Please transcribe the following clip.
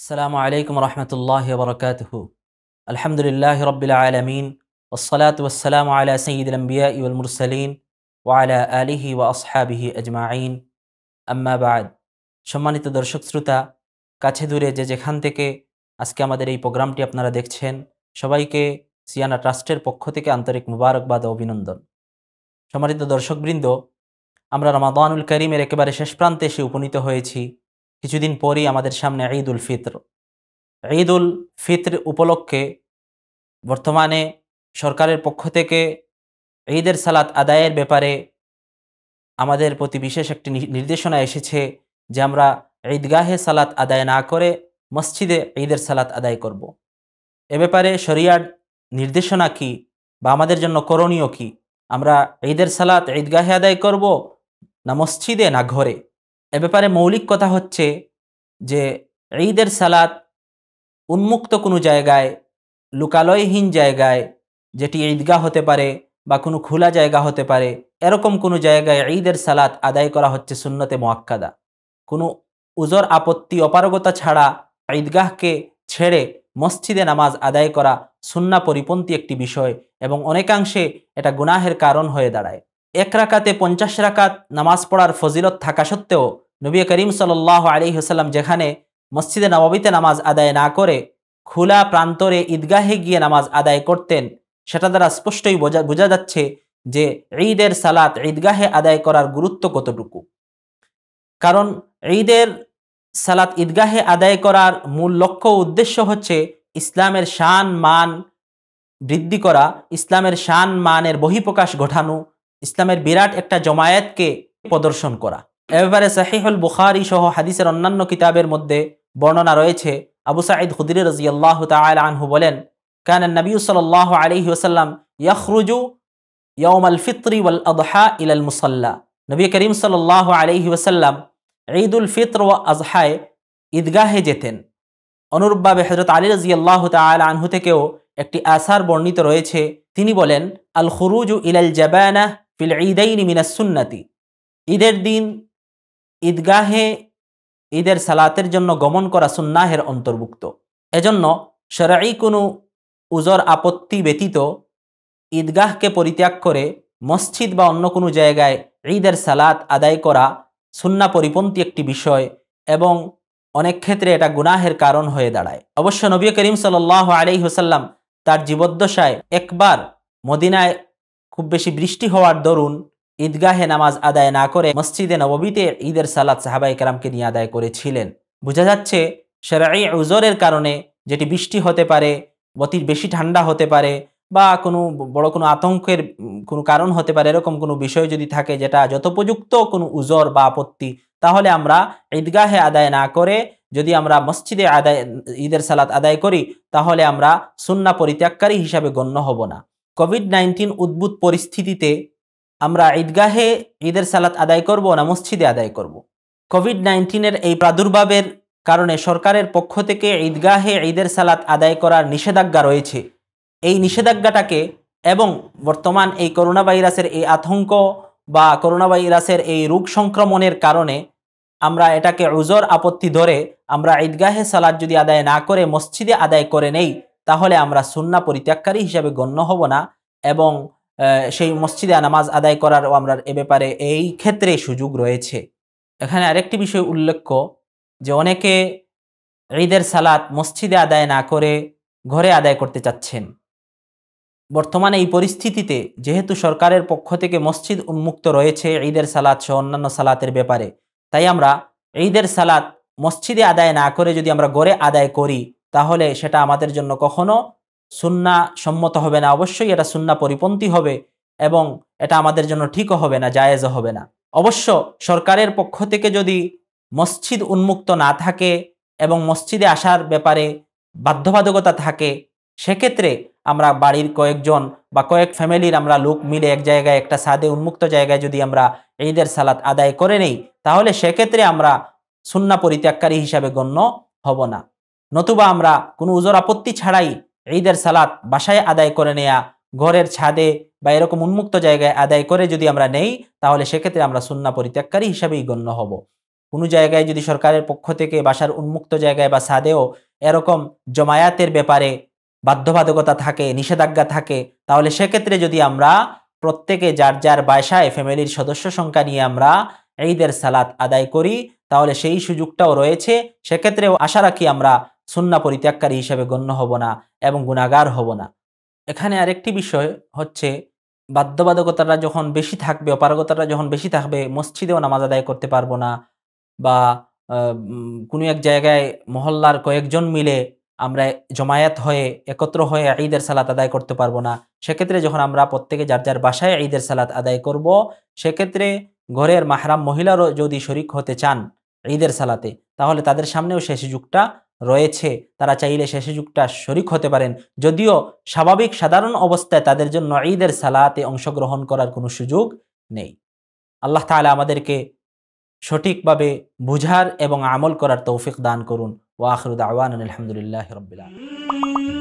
আসসালামু আলাইকুম রহমতুল্লাহ বরকাতহ আলহামদুলিল্লাহ রবিল আলমিন ওসলাত ওসালাম আলা সঈদ আম্বিয়া ইউল মুরসালিন ওয়ালা আলিহি ওয়া আসহাবিহি আজমাইন আম্মাবাদ সম্মানিত দর্শক শ্রোতা কাছে দূরে যে যেখান থেকে আজকে আমাদের এই প্রোগ্রামটি আপনারা দেখছেন সবাইকে সিয়ানা ট্রাস্টের পক্ষ থেকে আন্তরিক মুবারকবাদ ও অভিনন্দন সম্মানিত দর্শকবৃন্দ আমরা রমাদানুল করিমের একেবারে শেষ প্রান্তে এসে উপনীত হয়েছি কিছুদিন পরই আমাদের সামনে ঈদ উল ফিতর ঈদ উল উপলক্ষে বর্তমানে সরকারের পক্ষ থেকে ঈদের সালাত আদায়ের ব্যাপারে আমাদের প্রতি বিশেষ একটি নির্দেশনা এসেছে যে আমরা ঈদগাহে সালাত আদায় না করে মসজিদে ঈদের সালাত আদায় করব। এ ব্যাপারে শরিয়ার নির্দেশনা কি বা আমাদের জন্য করণীয় কি আমরা ঈদের সালাত ঈদগাহে আদায় করব না মসজিদে না ঘরে এ ব্যাপারে মৌলিক কথা হচ্ছে যে ঈদের সালাত উন্মুক্ত কোনো জায়গায় লুকালয়হীন জায়গায় যেটি ঈদগাহ হতে পারে বা কোনো খোলা জায়গা হতে পারে এরকম কোনো জায়গায় ঈদের সালাত আদায় করা হচ্ছে সুন্নতে মোয়াক্কাদা কোনো উজর আপত্তি অপারগতা ছাড়া ঈদগাহকে ছেড়ে মসজিদে নামাজ আদায় করা সুন্না পরিপন্থী একটি বিষয় এবং অনেকাংশে এটা গুনাহের কারণ হয়ে দাঁড়ায় এক রাকাতে পঞ্চাশ রাকাত নামাজ পড়ার ফজিলত থাকা সত্ত্বেও নবী করিম সাল্লাহ আলী হাসাল্লাম যেখানে মসজিদে নবাবিতে নামাজ আদায় না করে খোলা প্রান্তরে ঈদগাহে গিয়ে নামাজ আদায় করতেন সেটা দ্বারা স্পষ্টই বোঝা বোঝা যাচ্ছে যে ঈদের সালাত ঈদগাহে আদায় করার গুরুত্ব কতটুকু কারণ ঈদের সালাত ঈদগাহে আদায় করার মূল লক্ষ্য উদ্দেশ্য হচ্ছে ইসলামের শান মান বৃদ্ধি করা ইসলামের শান মানের বহিপ্রকাশ ঘটানো ইসলামের বিরাট একটা জমায়েতকে প্রদর্শন করা এবারে সাহিহুল বুখারি সহ হাদিসের অন্যান্য কিতাবের মধ্যে বর্ণনা রয়েছে আবু সাঈদ হুদির রাজি আল্লাহ আনহু বলেন কেন নবী সাল আলহি ওসাল্লাম ইয়খরুজু ইয়ম আল ফিত্রি ওয়াল আদহা ইলাল মুসল্লা নবী করিম সাল আলহি ওসাল্লাম ঈদ উল ফিত্র ও আজহায় ঈদগাহে যেতেন অনুরূপভাবে হজরত আলী রাজি আল্লাহ আনহু থেকেও একটি আসার বর্ণিত রয়েছে তিনি বলেন আল খুরুজু ইলাল জাবানা ফিল ঈদাইনি মিনাস সুন্নাতি ঈদের দিন ঈদগাহে ঈদের সালাতের জন্য গমন করা সুন্নাহের অন্তর্ভুক্ত এজন্য সরাই কোনো উজর আপত্তি ব্যতীত ঈদগাহকে পরিত্যাগ করে মসজিদ বা অন্য কোনো জায়গায় ঈদের সালাত আদায় করা সুন্না পরিপন্থী একটি বিষয় এবং অনেক ক্ষেত্রে এটা গুনাহের কারণ হয়ে দাঁড়ায় অবশ্য নবী করিম সাল আলি হুসাল্লাম তার জীবদ্দশায় একবার মদিনায় খুব বেশি বৃষ্টি হওয়ার দরুন ঈদগাহে নামাজ আদায় না করে মসজিদে নবীতে ঈদের সালাদ সাহাবাই কালামকে নিয়ে আদায় করেছিলেন বোঝা যাচ্ছে সেরাই উজরের কারণে যেটি বৃষ্টি হতে পারে অতির বেশি ঠান্ডা হতে পারে বা কোনো বড় কোনো আতঙ্কের কোনো কারণ হতে পারে এরকম কোনো বিষয় যদি থাকে যেটা যথোপযুক্ত কোনো উজর বা আপত্তি তাহলে আমরা ঈদগাহে আদায় না করে যদি আমরা মসজিদে আদায় ঈদের সালাত আদায় করি তাহলে আমরা সুন্না পরিত্যাগকারী হিসাবে গণ্য হব না কোভিড নাইন্টিন উদ্ভূত পরিস্থিতিতে আমরা ঈদগাহে ঈদের সালাত আদায় করব না মসজিদে আদায় করব। কোভিড নাইন্টিনের এই প্রাদুর্ভাবের কারণে সরকারের পক্ষ থেকে ঈদগাহে ঈদের সালাত আদায় করার নিষেধাজ্ঞা রয়েছে এই নিষেধাজ্ঞাটাকে এবং বর্তমান এই করোনা ভাইরাসের এই আতঙ্ক বা করোনা ভাইরাসের এই রোগ সংক্রমণের কারণে আমরা এটাকে উজর আপত্তি ধরে আমরা ঈদগাহে সালাদ যদি আদায় না করে মসজিদে আদায় করে নেই তাহলে আমরা সুন্না পরিত্যাগকারী হিসাবে গণ্য হব না এবং সেই মসজিদে নামাজ আদায় করার আমরা এ ব্যাপারে এই ক্ষেত্রে সুযোগ রয়েছে এখানে আরেকটি বিষয় উল্লেখ্য যে অনেকে ঈদের সালাত মসজিদে আদায় না করে ঘরে আদায় করতে চাচ্ছেন বর্তমানে এই পরিস্থিতিতে যেহেতু সরকারের পক্ষ থেকে মসজিদ উন্মুক্ত রয়েছে ঈদের সালাত সহ অন্যান্য সালাতের ব্যাপারে তাই আমরা ঈদের সালাত মসজিদে আদায় না করে যদি আমরা গড়ে আদায় করি তাহলে সেটা আমাদের জন্য কখনো সুন্না সম্মত হবে না অবশ্যই এটা সুন্না পরিপন্থী হবে এবং এটা আমাদের জন্য ঠিকও হবে না জায়েজ হবে না অবশ্য সরকারের পক্ষ থেকে যদি মসজিদ উন্মুক্ত না থাকে এবং মসজিদে আসার ব্যাপারে বাধ্যবাধকতা থাকে সেক্ষেত্রে আমরা বাড়ির কয়েকজন বা কয়েক ফ্যামিলির আমরা লোক মিলে এক জায়গায় একটা সাদে উন্মুক্ত জায়গায় যদি আমরা ঈদের সালাত আদায় করে নেই তাহলে সেক্ষেত্রে আমরা সুন্না পরিত্যাগকারী হিসাবে গণ্য হব না নতুবা আমরা কোনো উজোর আপত্তি ছাড়াই ঈদের সালাত বাসায় আদায় করে নেয়া ঘরের ছাদে বা এরকম উন্মুক্ত জায়গায় আদায় করে যদি আমরা নেই তাহলে সেক্ষেত্রে আমরা সুন্না পরিত্যাগকারী হিসাবেই গণ্য হব কোনো জায়গায় যদি সরকারের পক্ষ থেকে বাসার উন্মুক্ত জায়গায় বা ছাদেও এরকম জমায়াতের ব্যাপারে বাধ্যবাধকতা থাকে নিষেধাজ্ঞা থাকে তাহলে সেক্ষেত্রে যদি আমরা প্রত্যেকে যার যার বাসায় ফ্যামিলির সদস্য সংখ্যা নিয়ে আমরা ঈদের সালাত আদায় করি তাহলে সেই সুযোগটাও রয়েছে সেক্ষেত্রেও আশা রাখি আমরা সুন্না পরিত্যাগকারী হিসাবে গণ্য হব না এবং গুণাগার হব না এখানে আরেকটি বিষয় হচ্ছে বাধ্যবাধকতাটা যখন বেশি থাকবে অপারগতাটা যখন বেশি থাকবে মসজিদেও নামাজ আদায় করতে পারবো না বা কোনো এক জায়গায় মহল্লার কয়েকজন মিলে আমরা জমায়েত হয়ে একত্র হয়ে ঈদের সালাত আদায় করতে পারবো না সেক্ষেত্রে যখন আমরা প্রত্যেকে যার যার বাসায় ঈদের সালাত আদায় করব সেক্ষেত্রে ঘরের মাহরাম মহিলারও যদি শরিক হতে চান ঈদের সালাতে তাহলে তাদের সামনেও সেই সুযোগটা রয়েছে তারা চাইলে শেষে যুগটা শরিক হতে পারেন যদিও স্বাভাবিক সাধারণ অবস্থায় তাদের জন্য ঈদের সালাতে অংশগ্রহণ করার কোনো সুযোগ নেই আল্লাহ তাহলে আমাদেরকে সঠিকভাবে বুঝার এবং আমল করার তৌফিক দান করুন আখরুদ আওয়ান আলহামদুলিল্লাহ রবিল্লা